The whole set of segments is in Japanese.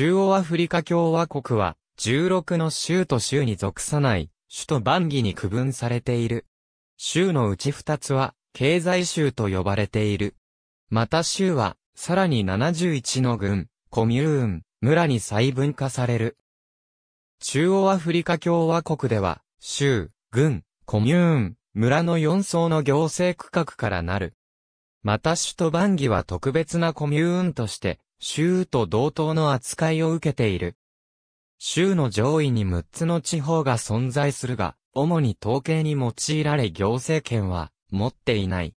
中央アフリカ共和国は、16の州と州に属さない、首都バンギに区分されている。州のうち2つは、経済州と呼ばれている。また州は、さらに71の郡、コミューン、村に細分化される。中央アフリカ共和国では、州、郡、コミューン、村の4層の行政区画からなる。また首都バンギは特別なコミューンとして、州と同等の扱いを受けている。州の上位に6つの地方が存在するが、主に統計に用いられ行政権は持っていない。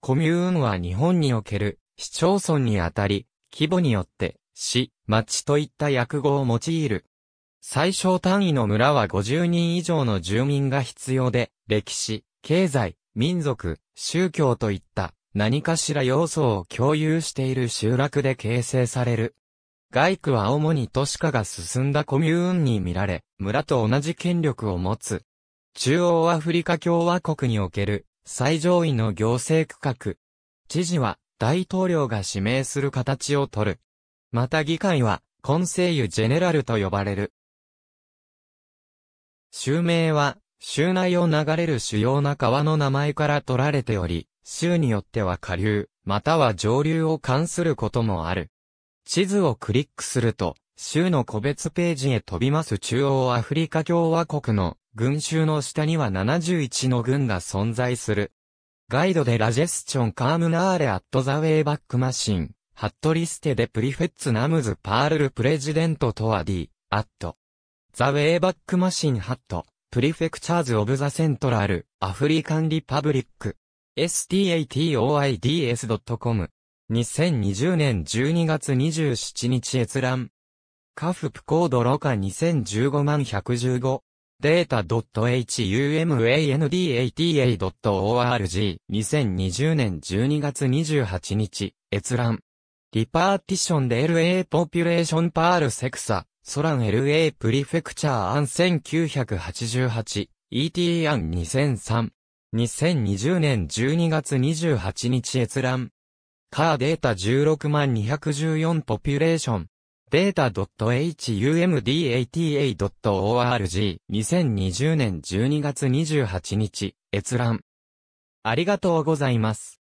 コミューンは日本における市町村にあたり、規模によって市、町といった訳語を用いる。最小単位の村は50人以上の住民が必要で、歴史、経済、民族、宗教といった何かしら要素を共有している集落で形成される。外区は主に都市化が進んだコミューンに見られ、村と同じ権力を持つ。中央アフリカ共和国における最上位の行政区画。知事は大統領が指名する形をとる。また議会は、コンセイユ・ジェネラルと呼ばれる。州名は、州内を流れる主要な川の名前から取られており、州によっては下流、または上流を関することもある。地図をクリックすると、州の個別ページへ飛びます中央アフリカ共和国の群衆の下には71の軍が存在する。ガイドでラジェスチョンカームナーレアットザウェイバックマシン、ハットリステでプリフェッツナムズパールルプレジデントトアディ、アット。ザウェイバックマシンハット、プリフェクチャーズオブザセントラル、アフリカンリパブリック。statoids.com。2020年12月27日閲覧。カフプコードロカ2015万115。data.humandata.org。2020年12月28日閲覧。リパーティションで LA ポピュレーションパールセクサ。ソラン LA プリフェクチャーアン1988。ET アン2003。2020年12月28日閲覧。カーデータ16万214ポピュレーション。データ .humdata.org。2020年12月28日閲覧。ありがとうございます。